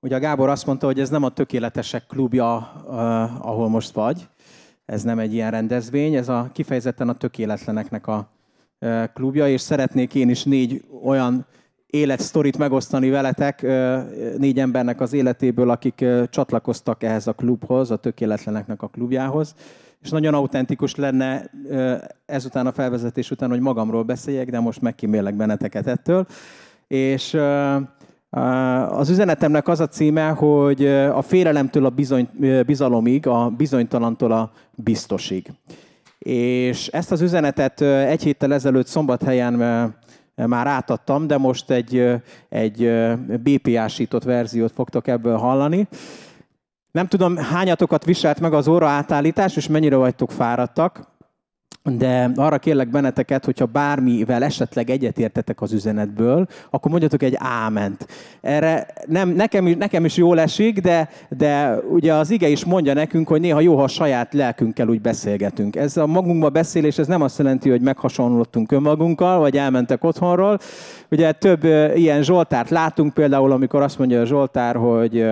Ugye a Gábor azt mondta, hogy ez nem a tökéletesek klubja, eh, ahol most vagy. Ez nem egy ilyen rendezvény, ez a kifejezetten a tökéletleneknek a eh, klubja, és szeretnék én is négy olyan életsztorit megosztani veletek, eh, négy embernek az életéből, akik csatlakoztak ehhez a klubhoz, a tökéletleneknek a klubjához. És nagyon autentikus lenne ezután a felvezetés után, hogy magamról beszéljek, de most megkímélek benneteket ettől. És az üzenetemnek az a címe, hogy a félelemtől a bizony, bizalomig, a bizonytalantól a biztosig. És ezt az üzenetet egy héttel ezelőtt szombathelyen már átadtam, de most egy, egy BPA-sított verziót fogtok ebből hallani. Nem tudom, hányatokat viselt meg az óra átállítás, és mennyire vagytok fáradtak de arra kérlek benneteket, hogyha bármivel esetleg egyetértetek az üzenetből, akkor mondjatok egy áment. Erre nem, nekem, is, nekem is jól esik, de, de ugye az ige is mondja nekünk, hogy néha jó, ha a saját lelkünkkel úgy beszélgetünk. Ez a magunkba beszélés, ez nem azt jelenti, hogy meghasonlottunk önmagunkkal, vagy elmentek otthonról. Ugye több ilyen Zsoltárt látunk például, amikor azt mondja a Zsoltár, hogy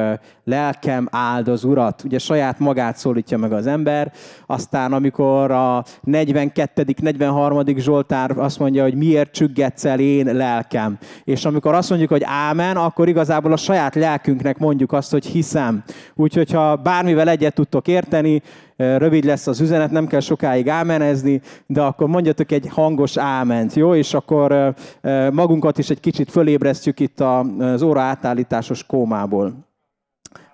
lelkem áldoz urat. Ugye saját magát szólítja meg az ember. Aztán amikor a 40 42. 43. Zsoltár azt mondja, hogy miért csüggetsz el én lelkem. És amikor azt mondjuk, hogy ámen, akkor igazából a saját lelkünknek mondjuk azt, hogy hiszem. Úgyhogy ha bármivel egyet tudtok érteni, rövid lesz az üzenet, nem kell sokáig ámenezni, de akkor mondjatok egy hangos áment, jó? És akkor magunkat is egy kicsit fölébresztjük itt az óra átállításos kómából.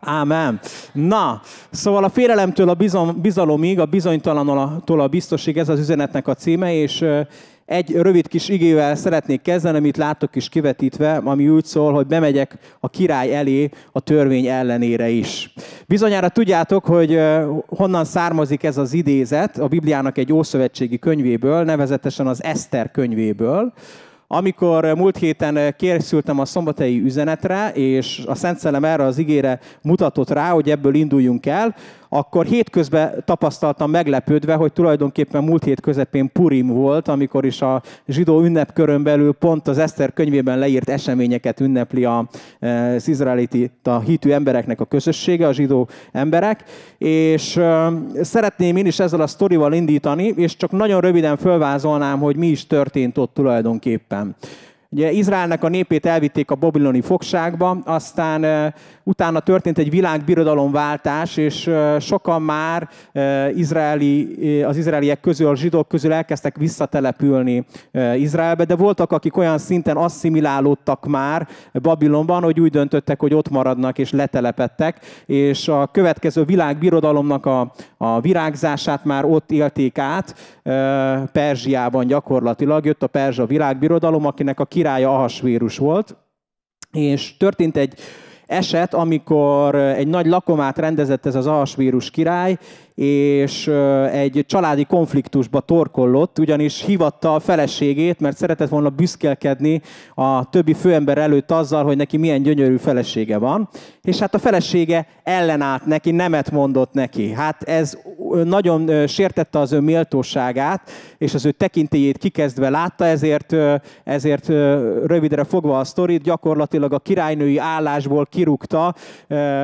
Ámen. Na, szóval a félelemtől a bizom, bizalomig, a bizonytalanoltól a biztosig, ez az üzenetnek a címe, és egy rövid kis igével szeretnék kezdeni, amit látok is kivetítve, ami úgy szól, hogy bemegyek a király elé a törvény ellenére is. Bizonyára tudjátok, hogy honnan származik ez az idézet a Bibliának egy ószövetségi könyvéből, nevezetesen az Eszter könyvéből, amikor múlt héten készültem a szombathelyi üzenetre, és a Szent Szellem erre az igére mutatott rá, hogy ebből induljunk el, akkor hétközben tapasztaltam meglepődve, hogy tulajdonképpen múlt hét közepén Purim volt, amikor is a zsidó ünnepkörön belül pont az Eszter könyvében leírt eseményeket ünnepli eh, az a hitű embereknek a közössége, a zsidó emberek, és eh, szeretném én is ezzel a sztorival indítani, és csak nagyon röviden fölvázolnám, hogy mi is történt ott tulajdonképpen. Ugye Izraelnek a népét elvitték a babiloni fogságba, aztán eh, utána történt egy világbirodalomváltás, és sokan már izraeli, az izraeliek közül, a zsidók közül elkezdtek visszatelepülni Izraelbe, de voltak, akik olyan szinten asszimilálódtak már Babilonban, hogy úgy döntöttek, hogy ott maradnak és letelepettek, és a következő világbirodalomnak a, a virágzását már ott élték át, Perzsiában gyakorlatilag jött a Perzsa világbirodalom, akinek a királya Ahasvérus volt, és történt egy eset, amikor eh, egy nagy lakomát rendezett ez az alsvírus király, és egy családi konfliktusba torkollott, ugyanis hivatta a feleségét, mert szeretett volna büszkelkedni a többi főember előtt azzal, hogy neki milyen gyönyörű felesége van. És hát a felesége ellenállt neki, nemet mondott neki. Hát ez nagyon sértette az ő méltóságát, és az ő tekintélyét kikezdve látta, ezért, ezért rövidre fogva a sztorit, gyakorlatilag a királynői állásból kirúgta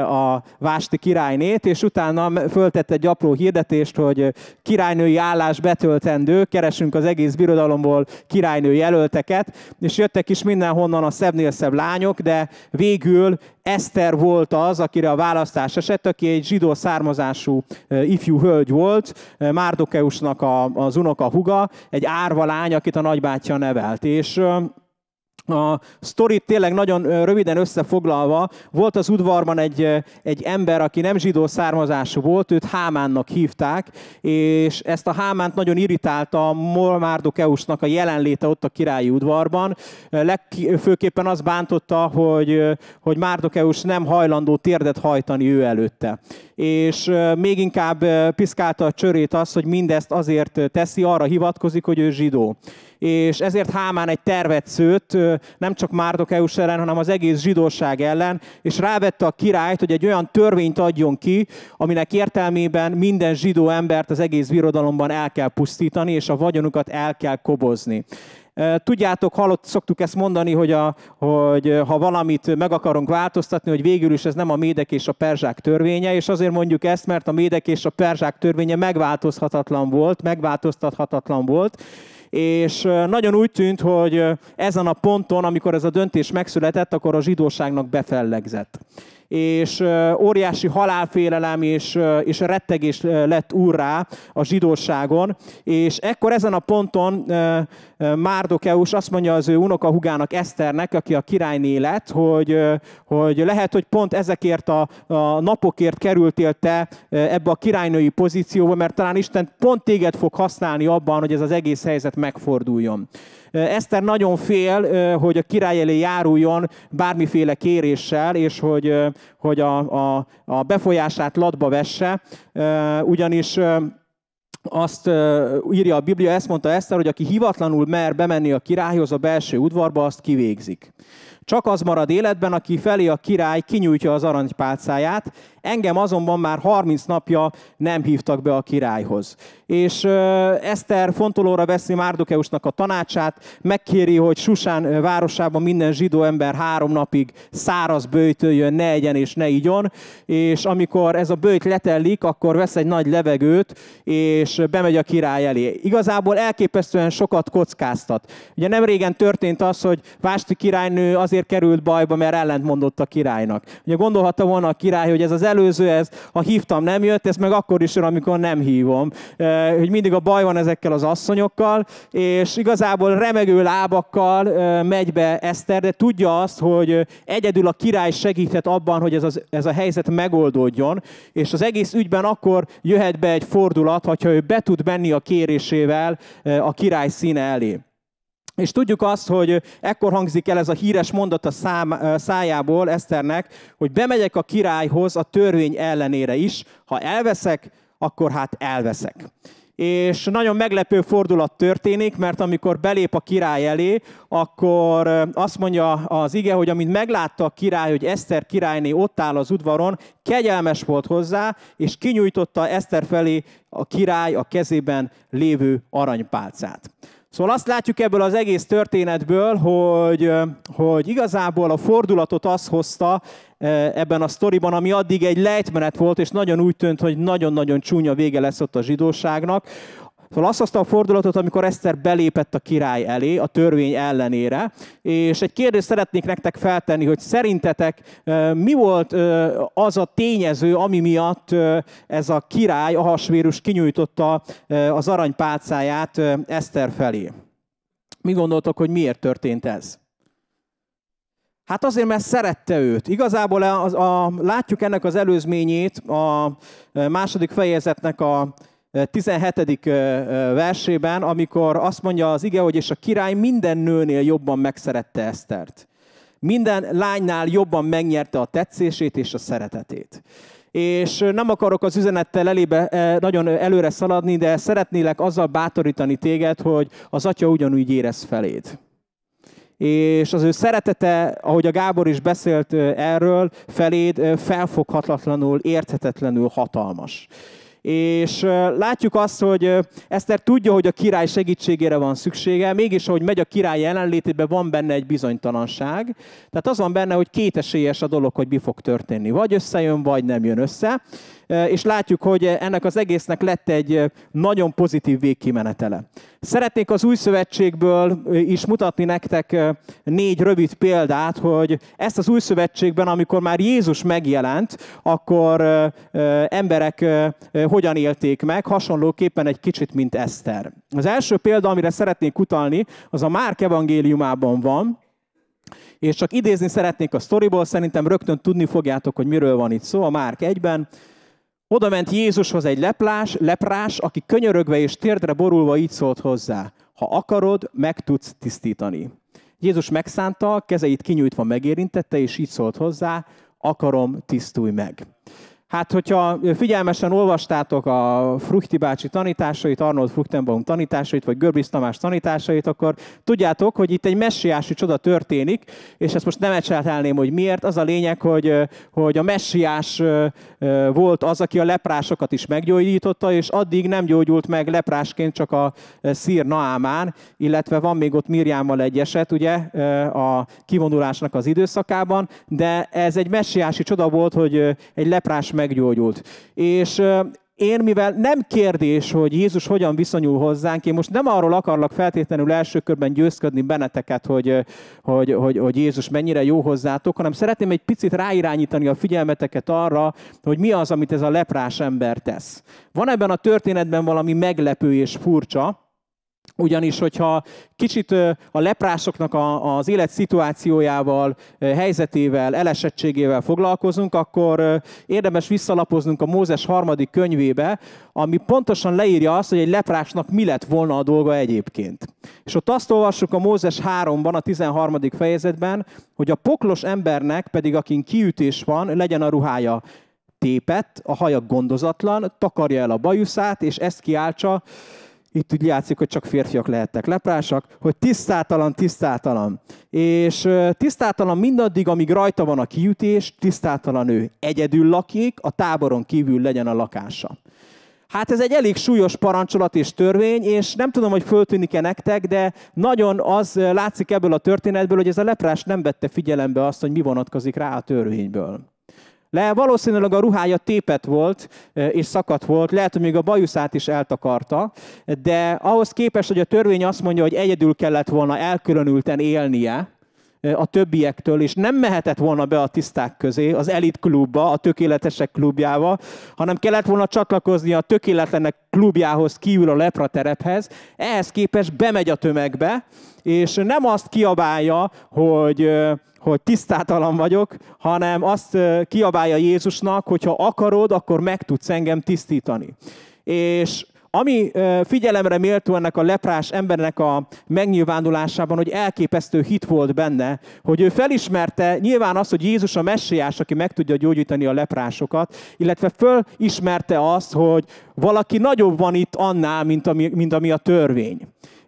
a Vásti királynét, és utána föltette egy apró hirdetést, hogy királynői állás betöltendő, keresünk az egész birodalomból királynő jelölteket, és jöttek is mindenhonnan a szebbnél szebb lányok, de végül Eszter volt az, akire a választás esett, aki egy zsidó származású ifjú hölgy volt, Márdokeusnak az unoka huga, egy árva lány, akit a nagybátyja nevelt. És a sztorit tényleg nagyon röviden összefoglalva, volt az udvarban egy, egy ember, aki nem zsidó származású volt, őt Hámánnak hívták, és ezt a Hámánt nagyon irritálta a Molmárdokeusnak a jelenléte ott a királyi udvarban. Legfőképpen az bántotta, hogy, hogy Márdokeus nem hajlandó térdet hajtani ő előtte. És még inkább piszkálta a csörét az, hogy mindezt azért teszi, arra hivatkozik, hogy ő zsidó és ezért Hámán egy tervet szőtt, nem csak Márdokeus ellen, hanem az egész zsidóság ellen, és rávette a királyt, hogy egy olyan törvényt adjon ki, aminek értelmében minden zsidó embert az egész birodalomban el kell pusztítani, és a vagyonukat el kell kobozni. Tudjátok, hallott, szoktuk ezt mondani, hogy, a, hogy ha valamit meg akarunk változtatni, hogy végül is ez nem a médek és a perzsák törvénye, és azért mondjuk ezt, mert a médek és a perzsák törvénye megváltozhatatlan volt, megváltoztathatatlan volt, és nagyon úgy tűnt, hogy ezen a ponton, amikor ez a döntés megszületett, akkor a zsidóságnak befellegzett és óriási halálfélelem és, és rettegés lett úrrá a zsidóságon, és ekkor ezen a ponton Márdokeus azt mondja az ő unokahugának Eszternek, aki a királyné lett, hogy, hogy lehet, hogy pont ezekért a, a napokért kerültél te ebbe a királynői pozícióba, mert talán Isten pont téged fog használni abban, hogy ez az egész helyzet megforduljon. Eszter nagyon fél, hogy a király elé járuljon bármiféle kéréssel, és hogy, hogy a, a, a befolyását latba vesse, ugyanis azt írja a Biblia, ezt mondta Eszter, hogy aki hivatlanul mer bemenni a királyhoz a belső udvarba, azt kivégzik. Csak az marad életben, aki felé a király kinyújtja az aranypálcáját, Engem azonban már 30 napja nem hívtak be a királyhoz. És ö, Eszter fontolóra veszi Márdokeusnak a tanácsát, megkéri, hogy Susán városában minden zsidó ember három napig száraz bőjtőjön, ne egyen és ne igyon, és amikor ez a bőjt letellik, akkor vesz egy nagy levegőt, és bemegy a király elé. Igazából elképesztően sokat kockáztat. Ugye nem régen történt az, hogy Vásti királynő azért került bajba, mert ellentmondott a királynak. Ugye gondolhatta volna a király, hogy ez az előző, ez ha hívtam nem jött, ez meg akkor is jön, amikor nem hívom. Hogy mindig a baj van ezekkel az asszonyokkal, és igazából remegő lábakkal megy be Eszter, de tudja azt, hogy egyedül a király segíthet abban, hogy ez, az, ez a helyzet megoldódjon, és az egész ügyben akkor jöhet be egy fordulat, hogyha ő be tud menni a kérésével a király színe elé. És tudjuk azt, hogy ekkor hangzik el ez a híres mondat a szám, szájából Eszternek, hogy bemegyek a királyhoz a törvény ellenére is, ha elveszek, akkor hát elveszek. És nagyon meglepő fordulat történik, mert amikor belép a király elé, akkor azt mondja az ige, hogy amint meglátta a király, hogy Eszter királyné ott áll az udvaron, kegyelmes volt hozzá, és kinyújtotta Eszter felé a király a kezében lévő aranypálcát. Szóval azt látjuk ebből az egész történetből, hogy, hogy igazából a fordulatot az hozta ebben a sztoriban, ami addig egy lejtmenet volt, és nagyon úgy tűnt, hogy nagyon-nagyon csúnya vége lesz ott a zsidóságnak, Szóval azt hozta a fordulatot, amikor Eszter belépett a király elé, a törvény ellenére, és egy kérdést szeretnék nektek feltenni, hogy szerintetek mi volt az a tényező, ami miatt ez a király, a hasvérus kinyújtotta az aranypálcáját Eszter felé? Mi gondoltok, hogy miért történt ez? Hát azért, mert szerette őt. Igazából a, a, látjuk ennek az előzményét a második fejezetnek a 17. versében, amikor azt mondja az ige, hogy és a király minden nőnél jobban megszerette Esztert. Minden lánynál jobban megnyerte a tetszését és a szeretetét. És nem akarok az üzenettel elébe, nagyon előre szaladni, de szeretnélek azzal bátorítani téged, hogy az atya ugyanúgy érez feléd és az ő szeretete, ahogy a Gábor is beszélt erről, feléd felfoghatatlanul, érthetetlenül hatalmas és látjuk azt, hogy Eszter tudja, hogy a király segítségére van szüksége, mégis ahogy megy a király jelenlétében, van benne egy bizonytalanság. Tehát az van benne, hogy kétesélyes a dolog, hogy mi fog történni. Vagy összejön, vagy nem jön össze. És látjuk, hogy ennek az egésznek lett egy nagyon pozitív végkimenetele. Szeretnék az új szövetségből is mutatni nektek négy rövid példát, hogy ezt az új szövetségben, amikor már Jézus megjelent, akkor emberek hogy hogyan élték meg, hasonlóképpen egy kicsit, mint Eszter. Az első példa, amire szeretnék utalni, az a Márk evangéliumában van, és csak idézni szeretnék a sztoriból, szerintem rögtön tudni fogjátok, hogy miről van itt szó, a Márk egyben. Oda ment Jézushoz egy leplás, leprás, aki könyörögve és térdre borulva így szólt hozzá, ha akarod, meg tudsz tisztítani. Jézus megszánta, kezeit kinyújtva megérintette, és így szólt hozzá, akarom, tisztulj meg. Hát, hogyha figyelmesen olvastátok a Fruchti bácsi tanításait, Arnold Fruchtenbaum tanításait, vagy Görbis Tamás tanításait, akkor tudjátok, hogy itt egy messiási csoda történik, és ezt most nem ecseltelném, hogy miért. Az a lényeg, hogy, hogy a messiás volt az, aki a leprásokat is meggyógyította, és addig nem gyógyult meg leprásként csak a Szír Naámán, illetve van még ott Mirjámmal egy eset, ugye, a kivonulásnak az időszakában, de ez egy messiási csoda volt, hogy egy leprás meggyógyult. És én, mivel nem kérdés, hogy Jézus hogyan viszonyul hozzánk, én most nem arról akarlak feltétlenül első körben győzködni benneteket, hogy, hogy, hogy, hogy Jézus mennyire jó hozzátok, hanem szeretném egy picit ráirányítani a figyelmeteket arra, hogy mi az, amit ez a leprás ember tesz. Van ebben a történetben valami meglepő és furcsa, ugyanis, hogyha kicsit a leprásoknak a, az élet szituációjával, helyzetével, elesettségével foglalkozunk, akkor érdemes visszalapoznunk a Mózes harmadik könyvébe, ami pontosan leírja azt, hogy egy leprásnak mi lett volna a dolga egyébként. És ott azt olvassuk a Mózes 3-ban, a 13. fejezetben, hogy a poklos embernek pedig, akin kiütés van, legyen a ruhája tépet, a haja gondozatlan, takarja el a bajuszát, és ezt kiáltsa, itt úgy játszik, hogy csak férfiak lehettek leprásak, hogy tisztátalan, tisztátalan. És tisztátalan mindaddig, amíg rajta van a kiütés, tisztátalan ő egyedül lakik, a táboron kívül legyen a lakása. Hát ez egy elég súlyos parancsolat és törvény, és nem tudom, hogy föltűnik-e nektek, de nagyon az látszik ebből a történetből, hogy ez a leprás nem vette figyelembe azt, hogy mi vonatkozik rá a törvényből. Le, valószínűleg a ruhája tépet volt és szakadt volt, lehet, hogy még a bajuszát is eltakarta, de ahhoz képest, hogy a törvény azt mondja, hogy egyedül kellett volna elkülönülten élnie a többiektől, és nem mehetett volna be a tiszták közé, az elit klubba, a tökéletesek klubjába, hanem kellett volna csatlakozni a tökéletlenek klubjához kívül a lepra terephez, ehhez képest bemegy a tömegbe, és nem azt kiabálja, hogy hogy tisztátalan vagyok, hanem azt kiabálja Jézusnak, hogy ha akarod, akkor meg tudsz engem tisztítani. És ami figyelemre méltó ennek a leprás embernek a megnyilvánulásában, hogy elképesztő hit volt benne, hogy ő felismerte nyilván azt, hogy Jézus a messiás, aki meg tudja gyógyítani a leprásokat, illetve felismerte azt, hogy valaki nagyobb van itt annál, mint ami, mint ami a törvény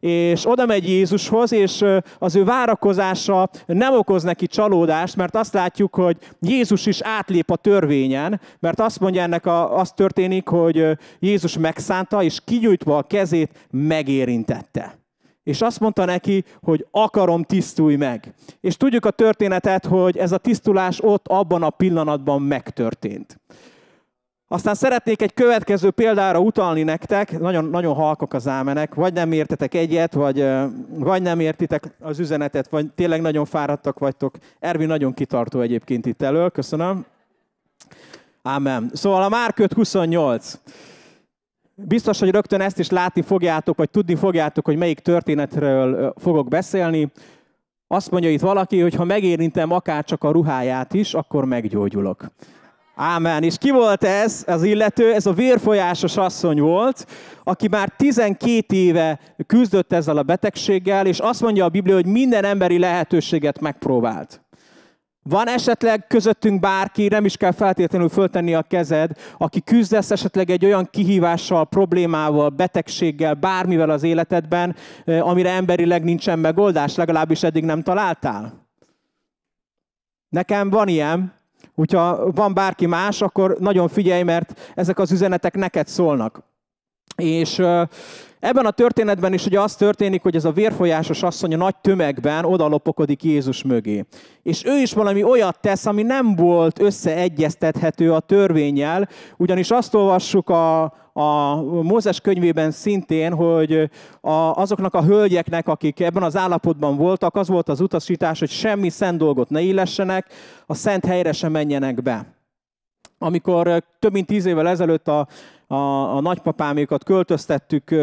és oda megy Jézushoz, és az ő várakozása nem okoz neki csalódást, mert azt látjuk, hogy Jézus is átlép a törvényen, mert azt mondja ennek, a, az történik, hogy Jézus megszánta, és kinyújtva a kezét megérintette. És azt mondta neki, hogy akarom, tisztulj meg. És tudjuk a történetet, hogy ez a tisztulás ott abban a pillanatban megtörtént. Aztán szeretnék egy következő példára utalni nektek, nagyon, nagyon halkok az ámenek, vagy nem értetek egyet, vagy, vagy nem értitek az üzenetet, vagy tényleg nagyon fáradtak vagytok. Ervin nagyon kitartó egyébként itt elől, köszönöm. Ámen. Szóval a Márk 28. Biztos, hogy rögtön ezt is látni fogjátok, vagy tudni fogjátok, hogy melyik történetről fogok beszélni. Azt mondja itt valaki, hogy ha megérintem akár csak a ruháját is, akkor meggyógyulok. Ámen. És ki volt ez az illető? Ez a vérfolyásos asszony volt, aki már 12 éve küzdött ezzel a betegséggel, és azt mondja a Biblia, hogy minden emberi lehetőséget megpróbált. Van esetleg közöttünk bárki, nem is kell feltétlenül föltenni a kezed, aki küzdesz esetleg egy olyan kihívással, problémával, betegséggel, bármivel az életedben, amire emberileg nincsen megoldás, legalábbis eddig nem találtál? Nekem van ilyen, Hogyha van bárki más, akkor nagyon figyelj, mert ezek az üzenetek neked szólnak. És Ebben a történetben is ugye az történik, hogy ez a vérfolyásos asszony a nagy tömegben odalopokodik Jézus mögé. És ő is valami olyat tesz, ami nem volt összeegyeztethető a törvényel, ugyanis azt olvassuk a, a Mózes könyvében szintén, hogy a, azoknak a hölgyeknek, akik ebben az állapotban voltak, az volt az utasítás, hogy semmi szent dolgot ne illessenek, a szent helyre sem menjenek be amikor több mint tíz évvel ezelőtt a, a, a nagypapámékat költöztettük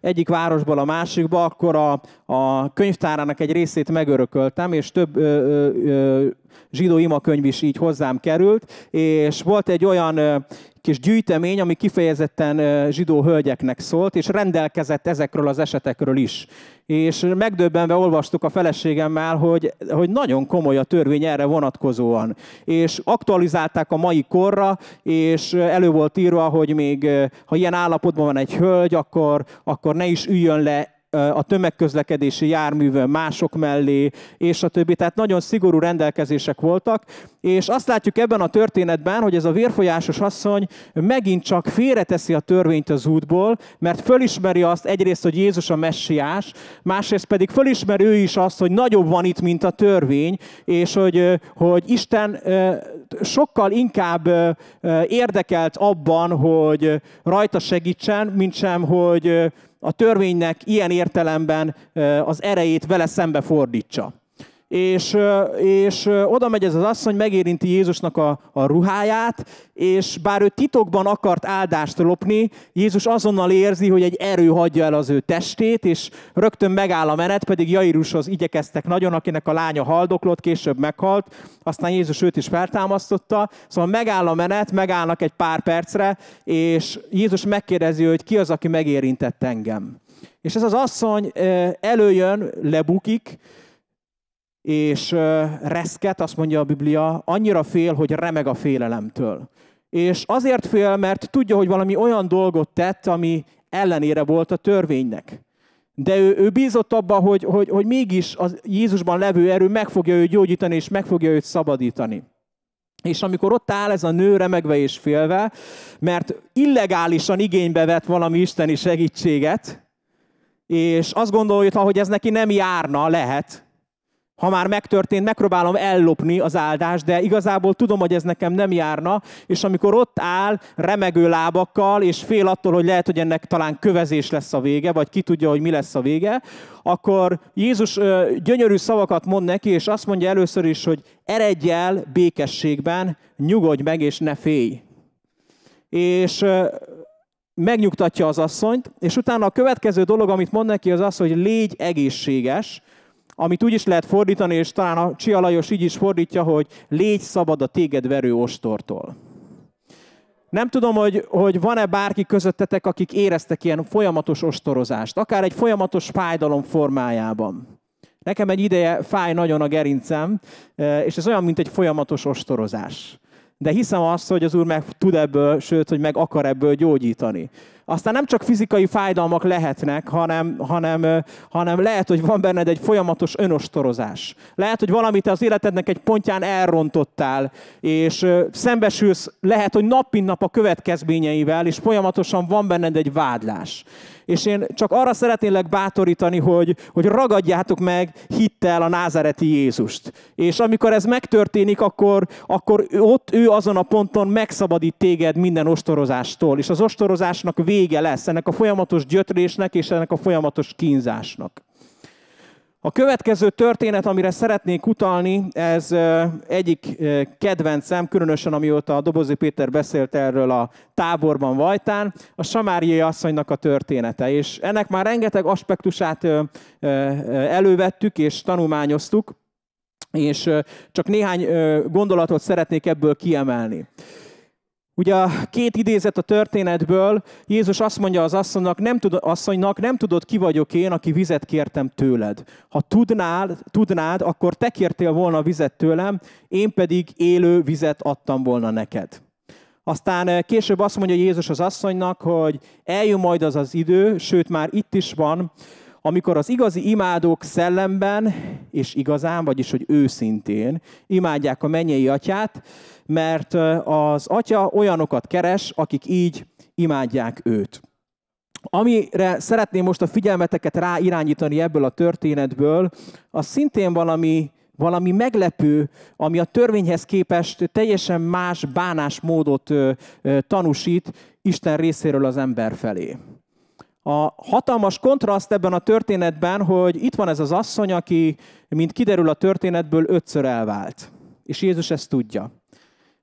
egyik városból a másikba, akkor a, a könyvtárának egy részét megörököltem, és több ö, ö, zsidó imakönyv is így hozzám került, és volt egy olyan kis gyűjtemény, ami kifejezetten zsidó hölgyeknek szólt, és rendelkezett ezekről az esetekről is. És megdöbbenve olvastuk a feleségemmel, hogy, hogy nagyon komoly a törvény erre vonatkozóan. És aktualizálták a mai korra, és elő volt írva, hogy még ha ilyen állapotban van egy hölgy, akkor, akkor ne is üljön le a tömegközlekedési járművön mások mellé, és a többi. Tehát nagyon szigorú rendelkezések voltak, és azt látjuk ebben a történetben, hogy ez a vérfolyásos asszony megint csak félreteszi a törvényt az útból, mert fölismeri azt egyrészt, hogy Jézus a messiás, másrészt pedig fölismeri ő is azt, hogy nagyobb van itt, mint a törvény, és hogy, hogy Isten sokkal inkább érdekelt abban, hogy rajta segítsen, mint sem, hogy a törvénynek ilyen értelemben az erejét vele szembe fordítsa és, és oda megy ez az asszony, megérinti Jézusnak a, a ruháját, és bár ő titokban akart áldást lopni, Jézus azonnal érzi, hogy egy erő hagyja el az ő testét, és rögtön megáll a menet, pedig Jairushoz igyekeztek nagyon, akinek a lánya haldoklott, később meghalt, aztán Jézus őt is feltámasztotta, szóval megáll a menet, megállnak egy pár percre, és Jézus megkérdezi, hogy ki az, aki megérintett engem. És ez az asszony előjön, lebukik, és reszket, azt mondja a Biblia, annyira fél, hogy remeg a félelemtől. És azért fél, mert tudja, hogy valami olyan dolgot tett, ami ellenére volt a törvénynek. De ő, ő bízott abban, hogy, hogy, hogy mégis az Jézusban levő erő meg fogja őt gyógyítani, és meg fogja őt szabadítani. És amikor ott áll ez a nő remegve és félve, mert illegálisan igénybe vett valami isteni segítséget, és azt gondolja, hogy ez neki nem járna, lehet, ha már megtörtént, megpróbálom ellopni az áldást, de igazából tudom, hogy ez nekem nem járna, és amikor ott áll remegő lábakkal, és fél attól, hogy lehet, hogy ennek talán kövezés lesz a vége, vagy ki tudja, hogy mi lesz a vége, akkor Jézus gyönyörű szavakat mond neki, és azt mondja először is, hogy eredj el békességben, nyugodj meg, és ne félj. És megnyugtatja az asszonyt, és utána a következő dolog, amit mond neki, az az, hogy légy egészséges, amit úgy is lehet fordítani, és talán a Csia Lajos így is fordítja, hogy légy szabad a téged verő ostortól. Nem tudom, hogy, hogy van-e bárki közöttetek, akik éreztek ilyen folyamatos ostorozást, akár egy folyamatos fájdalom formájában. Nekem egy ideje fáj nagyon a gerincem, eh, és ez olyan, mint egy folyamatos ostorozás de hiszem azt, hogy az Úr meg tud ebből, sőt, hogy meg akar ebből gyógyítani. Aztán nem csak fizikai fájdalmak lehetnek, hanem, hanem, hanem lehet, hogy van benned egy folyamatos önostorozás. Lehet, hogy valamit az életednek egy pontján elrontottál, és szembesülsz, lehet, hogy nap mint nap a következményeivel, és folyamatosan van benned egy vádlás. És én csak arra szeretnélek bátorítani, hogy, hogy ragadjátok meg hittel a názereti Jézust. És amikor ez megtörténik, akkor, akkor ott ő azon a ponton megszabadít téged minden ostorozástól. És az ostorozásnak vége lesz, ennek a folyamatos gyötrésnek és ennek a folyamatos kínzásnak. A következő történet, amire szeretnék utalni, ez egyik kedvencem, különösen amióta a Dobozi Péter beszélt erről a táborban Vajtán, a Samáriai asszonynak a története. És ennek már rengeteg aspektusát elővettük és tanulmányoztuk, és csak néhány gondolatot szeretnék ebből kiemelni. Ugye a két idézet a történetből, Jézus azt mondja az asszonynak, nem tud, asszonynak, nem tudod, ki vagyok én, aki vizet kértem tőled. Ha tudnál tudnád, akkor te kértél volna vizet tőlem, én pedig élő vizet adtam volna neked. Aztán eh, később azt mondja Jézus az asszonynak, hogy eljön majd az az idő, sőt már itt is van, amikor az igazi imádók szellemben és igazán, vagyis hogy őszintén imádják a mennyei atyát, mert az atya olyanokat keres, akik így imádják őt. Amire szeretném most a figyelmeteket ráirányítani ebből a történetből, az szintén valami, valami meglepő, ami a törvényhez képest teljesen más bánásmódot tanúsít Isten részéről az ember felé. A hatalmas kontraszt ebben a történetben, hogy itt van ez az asszony, aki, mint kiderül a történetből, ötször elvált. És Jézus ezt tudja.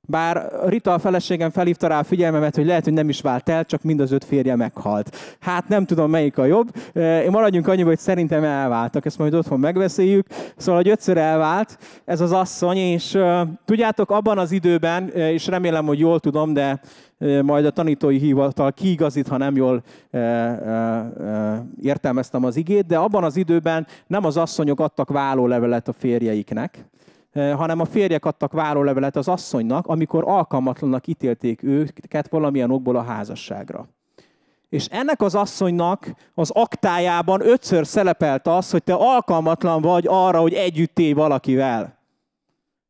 Bár Rita a feleségem felhívta rá a figyelmemet, hogy lehet, hogy nem is vált el, csak mind az öt férje meghalt. Hát nem tudom, melyik a jobb. Maradjunk annyi, hogy szerintem elváltak, ezt majd otthon megbeszéljük. Szóval, hogy ötször elvált ez az asszony, és tudjátok, abban az időben, és remélem, hogy jól tudom, de majd a tanítói hivatal kiigazít, ha nem jól e, e, e, értelmeztem az igét, de abban az időben nem az asszonyok adtak vállólevelet a férjeiknek, Eh, hanem a férjek adtak várólevelet az asszonynak, amikor alkalmatlannak ítélték őket valamilyen okból a házasságra. És ennek az asszonynak az aktájában ötször szerepelt az, hogy te alkalmatlan vagy arra, hogy együtt élj valakivel.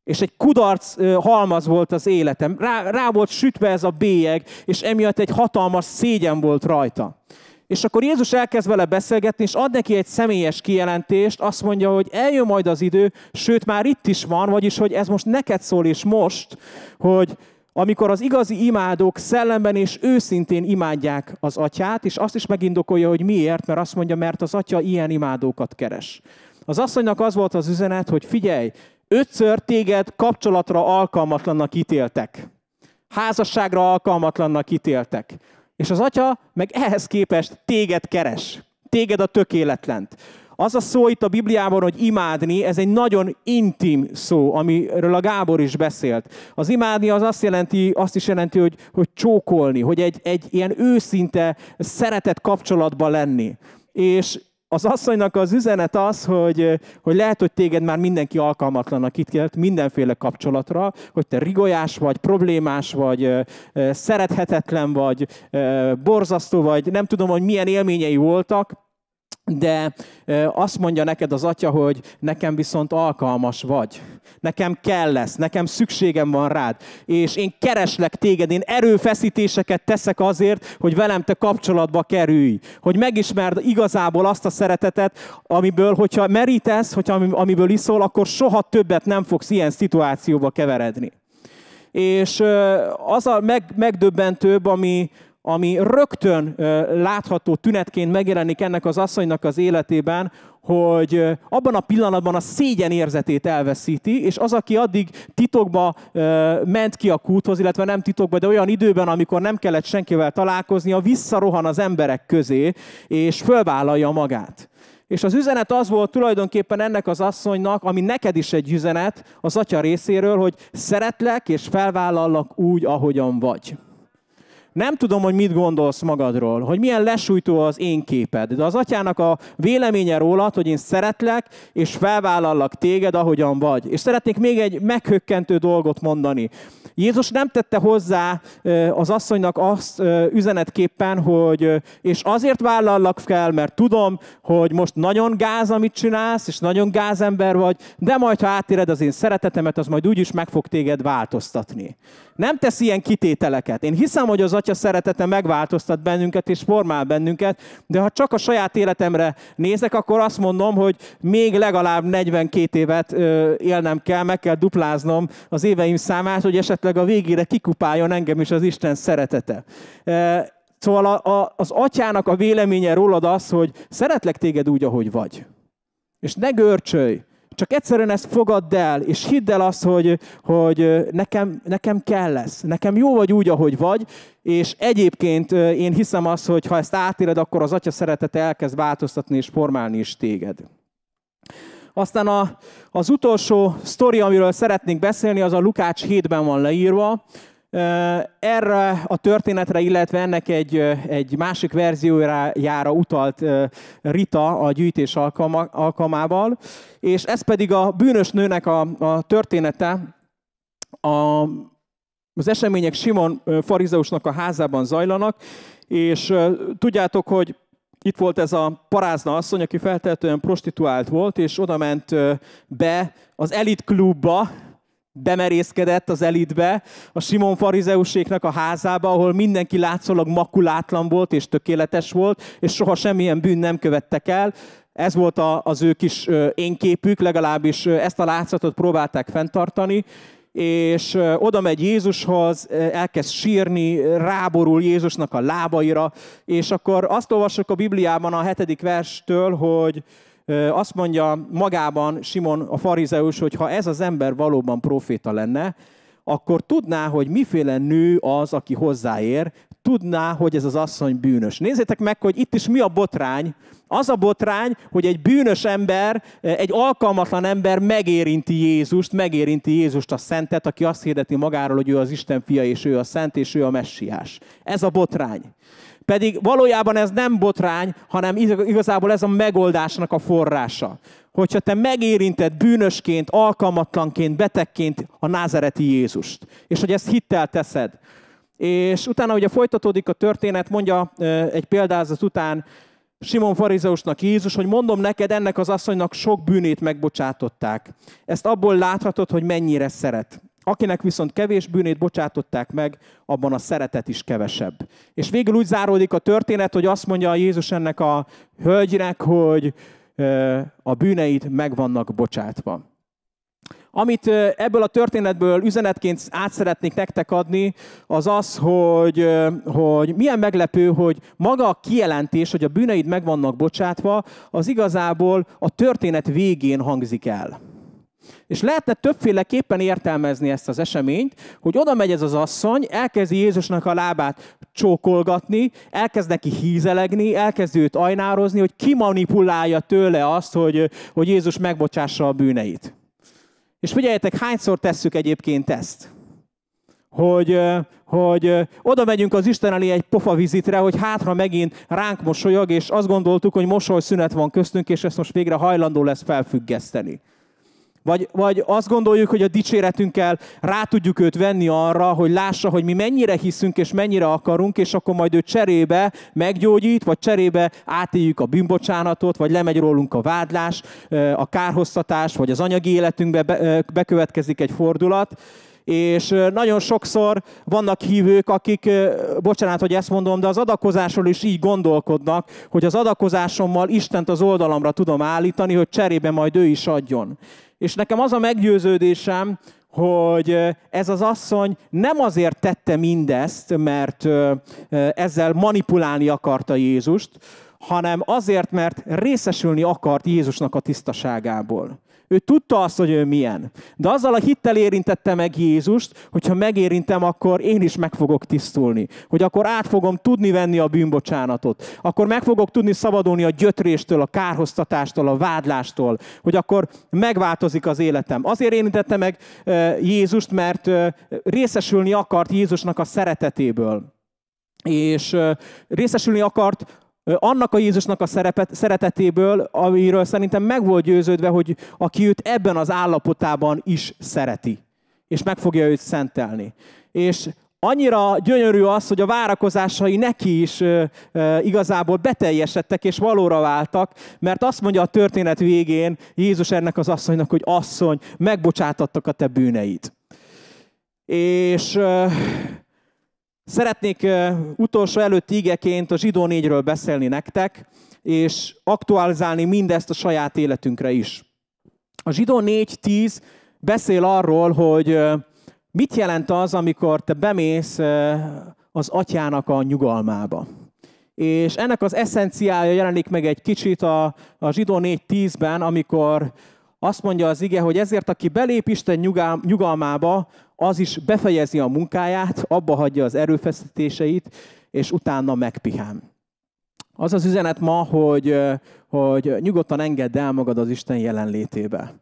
És egy kudarc halmaz volt az életem. Rá, rá volt sütve ez a bélyeg, és emiatt egy hatalmas szégyen volt rajta. És akkor Jézus elkezd vele beszélgetni, és ad neki egy személyes kijelentést, azt mondja, hogy eljön majd az idő, sőt már itt is van, vagyis hogy ez most neked szól és most, hogy amikor az igazi imádók szellemben és őszintén imádják az atyát, és azt is megindokolja, hogy miért, mert azt mondja, mert az atya ilyen imádókat keres. Az asszonynak az volt az üzenet, hogy figyelj, ötször téged kapcsolatra alkalmatlannak ítéltek. Házasságra alkalmatlannak ítéltek. És az atya meg ehhez képest téged keres, téged a tökéletlent. Az a szó itt a Bibliában, hogy imádni, ez egy nagyon intim szó, amiről a Gábor is beszélt. Az imádni az azt, jelenti, azt is jelenti, hogy, hogy csókolni, hogy egy, egy ilyen őszinte, szeretett kapcsolatban lenni. És az asszonynak az üzenet az, hogy, hogy lehet, hogy téged már mindenki alkalmatlanak itt kelt mindenféle kapcsolatra, hogy te rigolyás vagy, problémás vagy, szerethetetlen vagy, borzasztó vagy, nem tudom, hogy milyen élményei voltak, de azt mondja neked az atya, hogy nekem viszont alkalmas vagy, nekem kell lesz, nekem szükségem van rád, és én kereslek téged, én erőfeszítéseket teszek azért, hogy velem te kapcsolatba kerülj, hogy megismerd igazából azt a szeretetet, amiből, hogyha merítesz, hogyha amiből iszol, akkor soha többet nem fogsz ilyen szituációba keveredni. És az a meg, megdöbbentőbb, ami, ami rögtön látható tünetként megjelenik ennek az asszonynak az életében, hogy abban a pillanatban a szégyen érzetét elveszíti, és az, aki addig titokba ment ki a kúthoz, illetve nem titokba, de olyan időben, amikor nem kellett senkivel találkoznia, visszarohan az emberek közé, és fölvállalja magát. És az üzenet az volt tulajdonképpen ennek az asszonynak, ami neked is egy üzenet az atya részéről, hogy szeretlek és felvállallak úgy, ahogyan vagy nem tudom, hogy mit gondolsz magadról, hogy milyen lesújtó az én képed, de az atyának a véleménye rólad, hogy én szeretlek, és felvállallak téged, ahogyan vagy. És szeretnék még egy meghökkentő dolgot mondani. Jézus nem tette hozzá az asszonynak azt üzenetképpen, hogy és azért vállallak fel, mert tudom, hogy most nagyon gáz, amit csinálsz, és nagyon gázember vagy, de majd, ha átéred az én szeretetemet, az majd úgyis meg fog téged változtatni nem tesz ilyen kitételeket. Én hiszem, hogy az Atya szeretete megváltoztat bennünket és formál bennünket, de ha csak a saját életemre nézek, akkor azt mondom, hogy még legalább 42 évet élnem kell, meg kell dupláznom az éveim számát, hogy esetleg a végére kikupáljon engem is az Isten szeretete. szóval a, a, az Atyának a véleménye rólad az, hogy szeretlek téged úgy, ahogy vagy. És ne görcsölj, csak egyszerűen ezt fogadd el, és hidd el azt, hogy, hogy nekem, nekem kell lesz. Nekem jó vagy úgy, ahogy vagy, és egyébként én hiszem azt, hogy ha ezt átéled, akkor az Atya szeretete elkezd változtatni és formálni is téged. Aztán a, az utolsó sztori, amiről szeretnék beszélni, az a Lukács 7-ben van leírva, erre a történetre, illetve ennek egy, egy másik verziójára utalt Rita a gyűjtés alkalma, alkalmával, és ez pedig a bűnös nőnek a, a története, a, az események Simon farizeusnak a házában zajlanak, és tudjátok, hogy itt volt ez a parázna asszony, aki feltehetően prostituált volt, és odament be az elit klubba, bemerészkedett az elitbe, a Simon Farizeuséknek a házába, ahol mindenki látszólag makulátlan volt és tökéletes volt, és soha semmilyen bűn nem követtek el. Ez volt a, az ő kis énképük, legalábbis ezt a látszatot próbálták fenntartani, és oda megy Jézushoz, elkezd sírni, ráborul Jézusnak a lábaira, és akkor azt olvassuk a Bibliában a hetedik verstől, hogy azt mondja magában Simon a farizeus, hogy ha ez az ember valóban proféta lenne, akkor tudná, hogy miféle nő az, aki hozzáér, tudná, hogy ez az asszony bűnös. Nézzétek meg, hogy itt is mi a botrány. Az a botrány, hogy egy bűnös ember, egy alkalmatlan ember megérinti Jézust, megérinti Jézust a szentet, aki azt hirdeti magáról, hogy ő az Isten fia, és ő a szent, és ő a messiás. Ez a botrány. Pedig valójában ez nem botrány, hanem igazából ez a megoldásnak a forrása. Hogyha te megérinted bűnösként, alkalmatlanként, betegként a názereti Jézust, és hogy ezt hittel teszed. És utána ugye folytatódik a történet, mondja egy példázat után Simon farizeusnak Jézus, hogy mondom neked, ennek az asszonynak sok bűnét megbocsátották. Ezt abból láthatod, hogy mennyire szeret. Akinek viszont kevés bűnét bocsátották meg, abban a szeretet is kevesebb. És végül úgy záródik a történet, hogy azt mondja Jézus ennek a hölgynek, hogy a bűneid meg vannak bocsátva. Amit ebből a történetből üzenetként át szeretnék nektek adni, az az, hogy, hogy milyen meglepő, hogy maga a kijelentés, hogy a bűneid meg vannak bocsátva, az igazából a történet végén hangzik el. És lehetne többféleképpen értelmezni ezt az eseményt, hogy oda megy ez az asszony, elkezdi Jézusnak a lábát csókolgatni, elkezd neki hízelegni, elkezd őt ajnározni, hogy kimanipulálja tőle azt, hogy, hogy Jézus megbocsássa a bűneit. És figyeljetek, hányszor tesszük egyébként ezt? Hogy, hogy oda megyünk az Isten elé egy pofa vizitre, hogy hátra megint ránk mosolyog, és azt gondoltuk, hogy mosoly szünet van köztünk, és ezt most végre hajlandó lesz felfüggeszteni. Vagy, vagy azt gondoljuk, hogy a dicséretünkkel rá tudjuk őt venni arra, hogy lássa, hogy mi mennyire hiszünk és mennyire akarunk, és akkor majd ő cserébe meggyógyít, vagy cserébe átéljük a bűnbocsánatot, vagy lemegy rólunk a vádlás, a kárhoztatás, vagy az anyagi életünkbe bekövetkezik egy fordulat és nagyon sokszor vannak hívők, akik, bocsánat, hogy ezt mondom, de az adakozásról is így gondolkodnak, hogy az adakozásommal Istent az oldalamra tudom állítani, hogy cserébe majd ő is adjon. És nekem az a meggyőződésem, hogy ez az asszony nem azért tette mindezt, mert ezzel manipulálni akarta Jézust, hanem azért, mert részesülni akart Jézusnak a tisztaságából. Ő tudta azt, hogy ő milyen. De azzal a hittel érintette meg Jézust, hogyha megérintem, akkor én is meg fogok tisztulni. Hogy akkor át fogom tudni venni a bűnbocsánatot. Akkor meg fogok tudni szabadulni a gyötréstől, a kárhoztatástól, a vádlástól. Hogy akkor megváltozik az életem. Azért érintette meg Jézust, mert részesülni akart Jézusnak a szeretetéből. És részesülni akart annak a Jézusnak a szerepet, szeretetéből, amiről szerintem meg volt győződve, hogy aki őt ebben az állapotában is szereti, és meg fogja őt szentelni. És annyira gyönyörű az, hogy a várakozásai neki is ö, ö, igazából beteljesedtek és valóra váltak, mert azt mondja a történet végén Jézus ennek az asszonynak, hogy asszony, megbocsátattak a te bűneid. És ö, Szeretnék utolsó előtti igeként a zsidó négyről beszélni nektek, és aktualizálni mindezt a saját életünkre is. A zsidó 4.10 beszél arról, hogy mit jelent az, amikor te bemész az atyának a nyugalmába. És ennek az eszenciája jelenik meg egy kicsit a, a zsidó 4.10-ben, amikor azt mondja az ige, hogy ezért, aki belép Isten nyugalmába, az is befejezi a munkáját, abba hagyja az erőfeszítéseit, és utána megpihen. Az az üzenet ma, hogy, hogy nyugodtan engedd el magad az Isten jelenlétébe.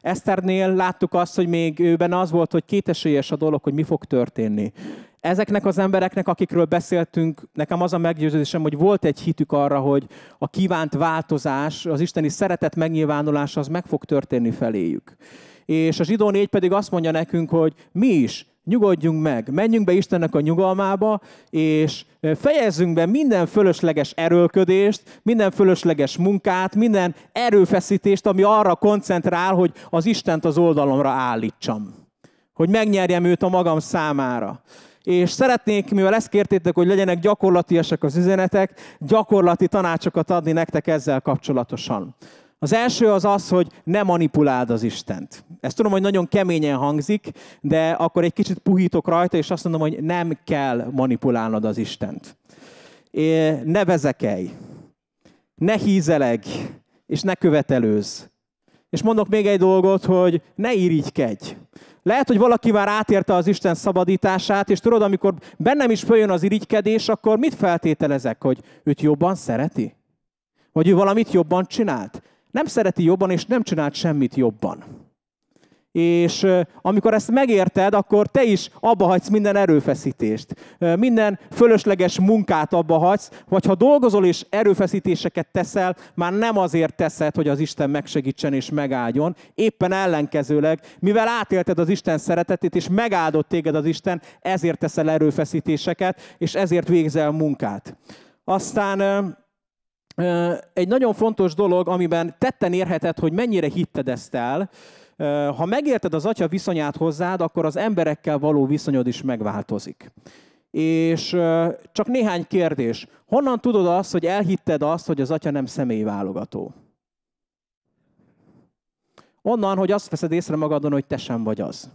Eszternél láttuk azt, hogy még őben az volt, hogy kétesélyes a dolog, hogy mi fog történni ezeknek az embereknek, akikről beszéltünk, nekem az a meggyőződésem, hogy volt egy hitük arra, hogy a kívánt változás, az isteni szeretet megnyilvánulása az meg fog történni feléjük. És a zsidó négy pedig azt mondja nekünk, hogy mi is nyugodjunk meg, menjünk be Istennek a nyugalmába, és fejezzünk be minden fölösleges erőlködést, minden fölösleges munkát, minden erőfeszítést, ami arra koncentrál, hogy az Istent az oldalomra állítsam. Hogy megnyerjem őt a magam számára és szeretnék, mivel ezt kértétek, hogy legyenek gyakorlatiasak az üzenetek, gyakorlati tanácsokat adni nektek ezzel kapcsolatosan. Az első az az, hogy ne manipuláld az Istent. Ezt tudom, hogy nagyon keményen hangzik, de akkor egy kicsit puhítok rajta, és azt mondom, hogy nem kell manipulálnod az Istent. É, ne vezekelj, ne hízeleg, és ne követelőz. És mondok még egy dolgot, hogy ne irigykedj. Lehet, hogy valaki már átérte az Isten szabadítását, és tudod, amikor bennem is följön az irigykedés, akkor mit feltételezek, hogy őt jobban szereti? Vagy ő valamit jobban csinált? Nem szereti jobban, és nem csinált semmit jobban. És amikor ezt megérted, akkor te is abba hagysz minden erőfeszítést. Minden fölösleges munkát abba hagysz, vagy ha dolgozol és erőfeszítéseket teszel, már nem azért teszed, hogy az Isten megsegítsen és megáldjon. Éppen ellenkezőleg, mivel átélted az Isten szeretetét, és megáldott téged az Isten, ezért teszel erőfeszítéseket, és ezért végzel munkát. Aztán egy nagyon fontos dolog, amiben tetten érheted, hogy mennyire hitted ezt el, ha megérted az atya viszonyát hozzád, akkor az emberekkel való viszonyod is megváltozik. És csak néhány kérdés. Honnan tudod azt, hogy elhitted azt, hogy az atya nem személyválogató? Onnan, hogy azt veszed észre magadon, hogy te sem vagy az.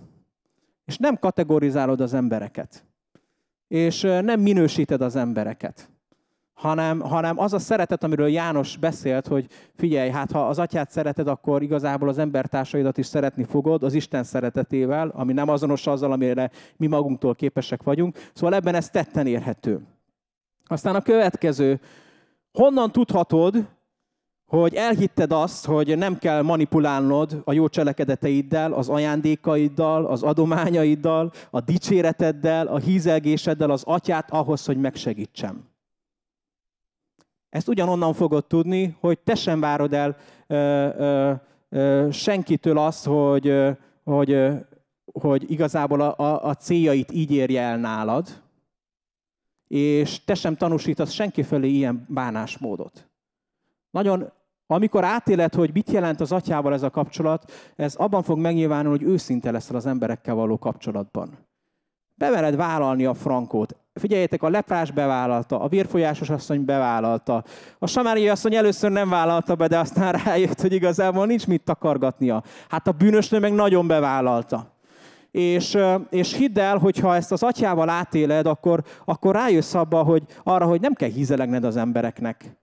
És nem kategorizálod az embereket. És nem minősíted az embereket hanem, hanem az a szeretet, amiről János beszélt, hogy figyelj, hát ha az atyát szereted, akkor igazából az embertársaidat is szeretni fogod az Isten szeretetével, ami nem azonos azzal, amire mi magunktól képesek vagyunk. Szóval ebben ez tetten érhető. Aztán a következő. Honnan tudhatod, hogy elhitted azt, hogy nem kell manipulálnod a jó cselekedeteiddel, az ajándékaiddal, az adományaiddal, a dicséreteddel, a hízelgéseddel az atyát ahhoz, hogy megsegítsem. Ezt ugyanonnan fogod tudni, hogy te sem várod el ö, ö, ö, senkitől azt, hogy, ö, hogy, ö, hogy igazából a, a, a céljait így érje el nálad, és te sem tanúsítasz senki felé ilyen bánásmódot. Nagyon, amikor átéled, hogy mit jelent az atyával ez a kapcsolat, ez abban fog megnyilvánulni, hogy őszinte leszel az emberekkel való kapcsolatban. Bevered vállalni a frankót figyeljetek, a leprás bevállalta, a vérfolyásos asszony bevállalta. A samáriai asszony először nem vállalta be, de aztán rájött, hogy igazából nincs mit takargatnia. Hát a bűnösnő meg nagyon bevállalta. És, és hidd el, hogy ha ezt az atyával átéled, akkor, akkor rájössz abba, hogy arra, hogy nem kell hízelegned az embereknek.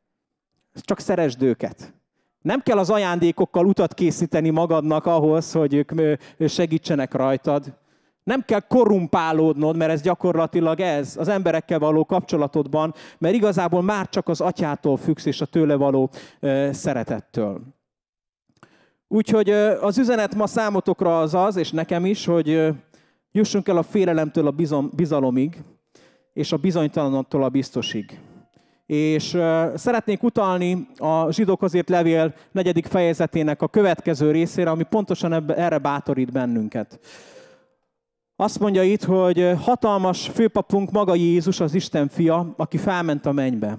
Csak szeresd őket. Nem kell az ajándékokkal utat készíteni magadnak ahhoz, hogy ők segítsenek rajtad nem kell korumpálódnod, mert ez gyakorlatilag ez, az emberekkel való kapcsolatodban, mert igazából már csak az atyától függsz és a tőle való ö, szeretettől. Úgyhogy ö, az üzenet ma számotokra az az, és nekem is, hogy ö, jussunk el a félelemtől a bizom, bizalomig, és a bizonytalanottól a biztosig. És szeretnék utalni a zsidók azért levél negyedik fejezetének a következő részére, ami pontosan ebbe, erre bátorít bennünket. Azt mondja itt, hogy hatalmas főpapunk maga Jézus, az Isten fia, aki felment a mennybe.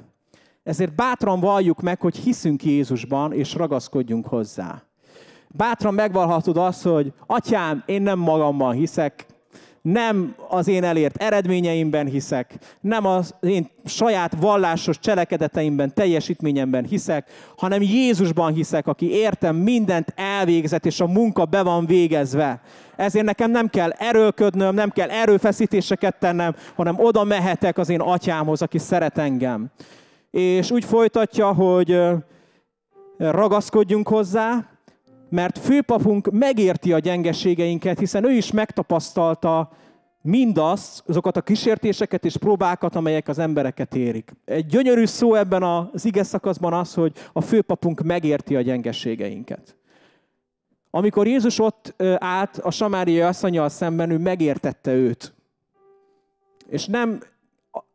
Ezért bátran valljuk meg, hogy hiszünk Jézusban, és ragaszkodjunk hozzá. Bátran megvalhatod azt, hogy atyám, én nem magammal hiszek, nem az én elért eredményeimben hiszek, nem az én saját vallásos cselekedeteimben, teljesítményemben hiszek, hanem Jézusban hiszek, aki értem mindent elvégzett, és a munka be van végezve. Ezért nekem nem kell erőlködnöm, nem kell erőfeszítéseket tennem, hanem oda mehetek az én atyámhoz, aki szeret engem. És úgy folytatja, hogy ragaszkodjunk hozzá, mert főpapunk megérti a gyengeségeinket, hiszen ő is megtapasztalta mindazt, azokat a kísértéseket és próbákat, amelyek az embereket érik. Egy gyönyörű szó ebben az ige szakaszban az, hogy a főpapunk megérti a gyengeségeinket. Amikor Jézus ott állt a samáriai asszonyjal szemben, ő megértette őt. És nem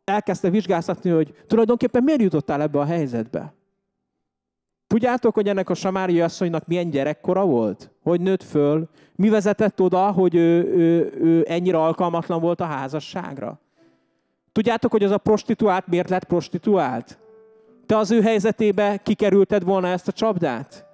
elkezdte vizsgáztatni, hogy tulajdonképpen miért jutottál ebbe a helyzetbe. Tudjátok, hogy ennek a Samáriai asszonynak milyen gyerekkora volt? Hogy nőtt föl? Mi vezetett oda, hogy ő, ő, ő ennyire alkalmatlan volt a házasságra? Tudjátok, hogy az a prostituált miért lett prostituált? Te az ő helyzetébe kikerülted volna ezt a csapdát?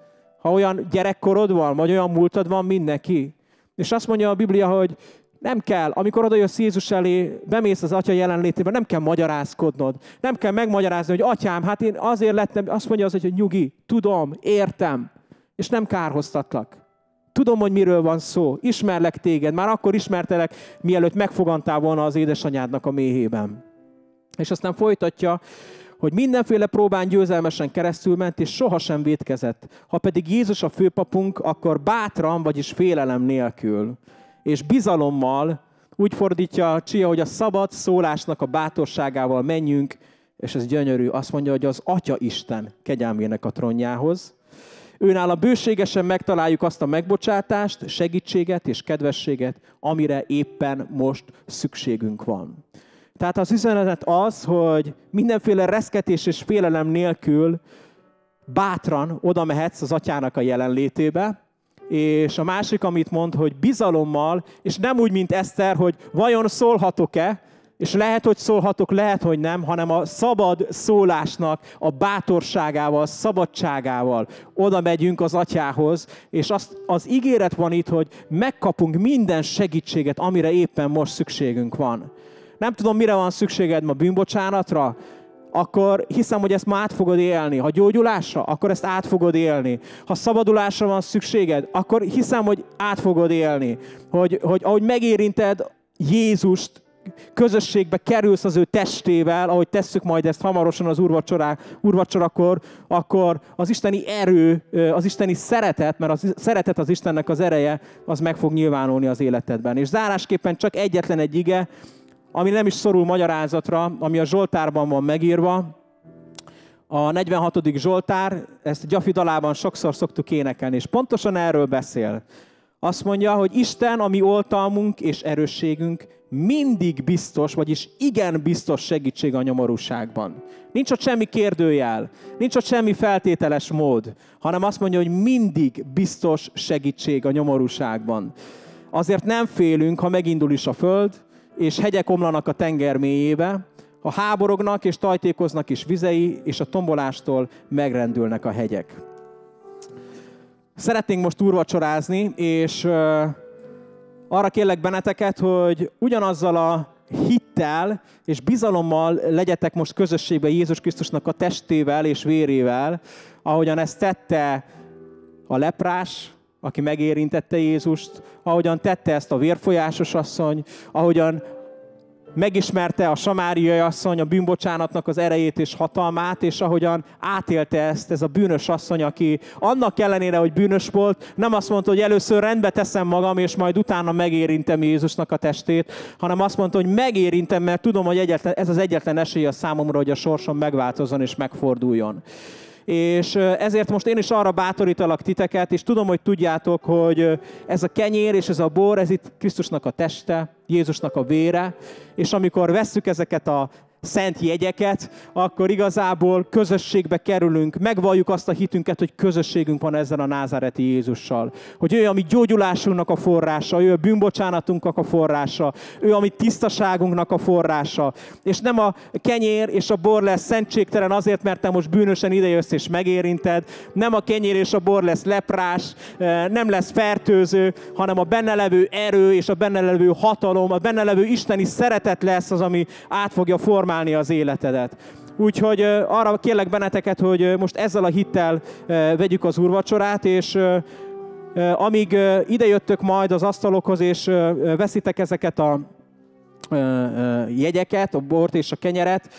Ha olyan gyerekkorod van, vagy olyan múltad van, mint neki. És azt mondja a Biblia, hogy nem kell, amikor oda jössz Jézus elé, bemész az Atya jelenlétében, nem kell magyarázkodnod. Nem kell megmagyarázni, hogy Atyám, hát én azért lettem, azt mondja az, hogy nyugi, tudom, értem, és nem kárhoztatlak. Tudom, hogy miről van szó, ismerlek téged, már akkor ismertelek, mielőtt megfogantál volna az édesanyádnak a méhében. És aztán folytatja, hogy mindenféle próbán győzelmesen keresztül ment, és sohasem védkezett. Ha pedig Jézus a főpapunk, akkor bátran, vagyis félelem nélkül és bizalommal, úgy fordítja a csia, hogy a szabad szólásnak a bátorságával menjünk, és ez gyönyörű, azt mondja, hogy az Atya Isten kegyelmének a tronjához. Őnála bőségesen megtaláljuk azt a megbocsátást, segítséget és kedvességet, amire éppen most szükségünk van. Tehát az üzenet az, hogy mindenféle reszketés és félelem nélkül bátran oda mehetsz az atyának a jelenlétébe, és a másik, amit mond, hogy bizalommal, és nem úgy, mint Eszter, hogy vajon szólhatok-e, és lehet, hogy szólhatok, lehet, hogy nem, hanem a szabad szólásnak a bátorságával, a szabadságával oda megyünk az atyához, és azt, az ígéret van itt, hogy megkapunk minden segítséget, amire éppen most szükségünk van. Nem tudom, mire van szükséged ma bűnbocsánatra, akkor hiszem, hogy ezt már át fogod élni. Ha gyógyulásra, akkor ezt át fogod élni. Ha szabadulásra van szükséged, akkor hiszem, hogy át fogod élni. Hogy, hogy ahogy megérinted Jézust, közösségbe kerülsz az ő testével, ahogy tesszük majd ezt hamarosan az úrvacsorá, úrvacsorakor, akkor az isteni erő, az isteni szeretet, mert a szeretet az Istennek az ereje, az meg fog nyilvánulni az életedben. És zárásképpen csak egyetlen egy ige, ami nem is szorul magyarázatra, ami a Zsoltárban van megírva, a 46. Zsoltár, ezt Gyafi dalában sokszor szoktuk énekelni, és pontosan erről beszél. Azt mondja, hogy Isten ami oltalmunk és erősségünk, mindig biztos, vagyis igen biztos segítség a nyomorúságban. Nincs ott semmi kérdőjel, nincs ott semmi feltételes mód, hanem azt mondja, hogy mindig biztos segítség a nyomorúságban. Azért nem félünk, ha megindul is a föld, és hegyek omlanak a tenger mélyébe, a háborognak és tajtékoznak is vizei, és a tombolástól megrendülnek a hegyek. Szeretnénk most úrvacsorázni, és arra kérlek benneteket, hogy ugyanazzal a hittel és bizalommal legyetek most közösségben Jézus Krisztusnak a testével és vérével, ahogyan ezt tette a leprás, aki megérintette Jézust, ahogyan tette ezt a vérfolyásos asszony, ahogyan megismerte a samáriai asszony a bűnbocsánatnak az erejét és hatalmát, és ahogyan átélte ezt ez a bűnös asszony, aki annak ellenére, hogy bűnös volt, nem azt mondta, hogy először rendbe teszem magam, és majd utána megérintem Jézusnak a testét, hanem azt mondta, hogy megérintem, mert tudom, hogy egyetlen, ez az egyetlen esély a számomra, hogy a sorsom megváltozon és megforduljon és ezért most én is arra bátorítalak titeket, és tudom, hogy tudjátok, hogy ez a kenyér és ez a bor, ez itt Krisztusnak a teste, Jézusnak a vére, és amikor vesszük ezeket a szent jegyeket, akkor igazából közösségbe kerülünk, megvalljuk azt a hitünket, hogy közösségünk van ezzel a názáreti Jézussal. Hogy ő, ami gyógyulásunknak a forrása, ő a bűnbocsánatunknak a forrása, ő, ami tisztaságunknak a forrása. És nem a kenyér és a bor lesz szentségtelen azért, mert te most bűnösen idejössz és megérinted, nem a kenyér és a bor lesz leprás, eh, nem lesz fertőző, hanem a benne levő erő és a benne levő hatalom, a benne levő isteni szeretet lesz az, ami át fogja formálni formálni az életedet. Úgyhogy arra kérlek benneteket, hogy most ezzel a hittel vegyük az úrvacsorát, és amíg idejöttök majd az asztalokhoz, és veszitek ezeket a jegyeket, a bort és a kenyeret.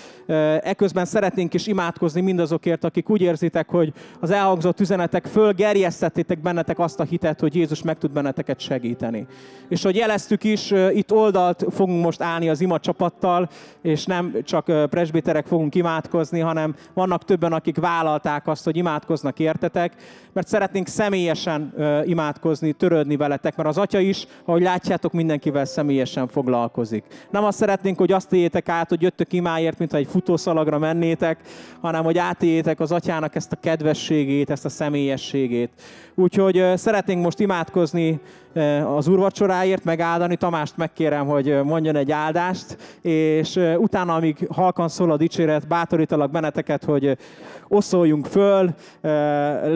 Eközben szeretnénk is imádkozni mindazokért, akik úgy érzitek, hogy az elhangzott üzenetek fölgerjesztették bennetek azt a hitet, hogy Jézus meg tud benneteket segíteni. És hogy jeleztük is, itt oldalt fogunk most állni az ima csapattal, és nem csak presbiterek fogunk imádkozni, hanem vannak többen, akik vállalták azt, hogy imádkoznak értetek, mert szeretnénk személyesen imádkozni, törődni veletek, mert az Atya is, ahogy látjátok, mindenkivel személyesen foglalkozik. Nem azt szeretnénk, hogy azt éljétek át, hogy jöttök imáért, mintha egy futószalagra mennétek, hanem hogy átéljétek az atyának ezt a kedvességét, ezt a személyességét. Úgyhogy szeretnénk most imádkozni Eh, az úrvacsoráért megáldani. Tamást megkérem, hogy eh, mondjon egy áldást, és eh, utána, amíg halkan szól a dicséret, bátorítalak benneteket, hogy oszoljunk föl,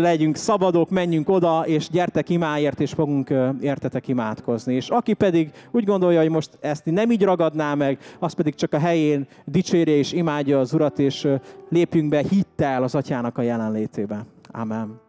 legyünk szabadok, menjünk oda, és gyertek imáért, és fogunk értetek imádkozni. És aki pedig úgy gondolja, hogy most ezt nem így ragadná meg, az pedig csak a helyén dicsérje és imádja az Urat, és lépjünk be hittel az Atyának a jelenlétébe. Amen.